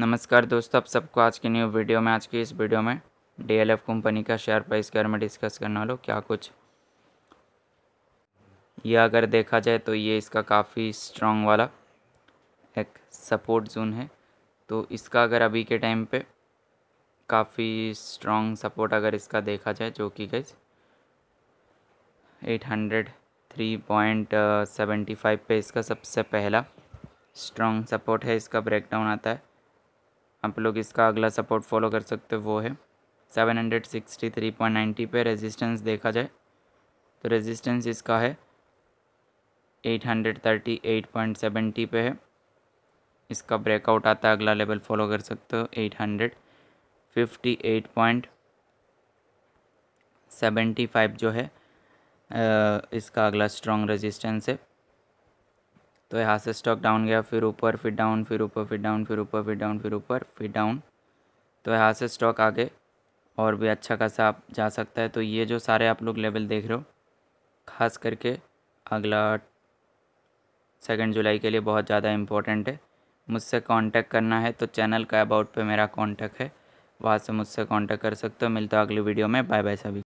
नमस्कार दोस्तों आप सबको आज की न्यू वीडियो में आज की इस वीडियो में डी कंपनी का शेयर प्राइस के बारे में डिस्कस करने वालों क्या कुछ यह अगर देखा जाए तो ये इसका काफ़ी स्ट्रांग वाला एक सपोर्ट जोन है तो इसका अगर अभी के टाइम पे काफ़ी स्ट्रांग सपोर्ट अगर इसका देखा जाए जो कि गई eight hundred three point seventy five पे इसका सबसे पहला स्ट्रांग सपोर्ट है इसका ब्रेकडाउन आता है आप लोग इसका अगला सपोर्ट फॉलो कर सकते हो वो है 763.90 पे रेजिस्टेंस देखा जाए तो रेजिस्टेंस इसका है 838.70 पे है इसका ब्रेकआउट आता है अगला लेवल फॉलो कर सकते हो 858.75 जो है इसका अगला स्ट्रॉन्ग रेजिस्टेंस है तो यहाँ से स्टॉक डाउन गया फिर ऊपर फिर डाउन फिर ऊपर फिर डाउन फिर ऊपर फिर डाउन फिर ऊपर फिर डाउन तो यहाँ से स्टॉक आगे और भी अच्छा खासा आप जा सकता है तो ये जो सारे आप लोग लेवल देख रहे हो खास करके अगला सेकेंड जुलाई के लिए बहुत ज़्यादा इम्पोर्टेंट है मुझसे कांटेक्ट करना है तो चैनल का अबाउट पे मेरा कांटेक्ट है वहाँ से मुझसे कांटेक्ट कर सकते हो मिलता अगली वीडियो में बाय बाय सभी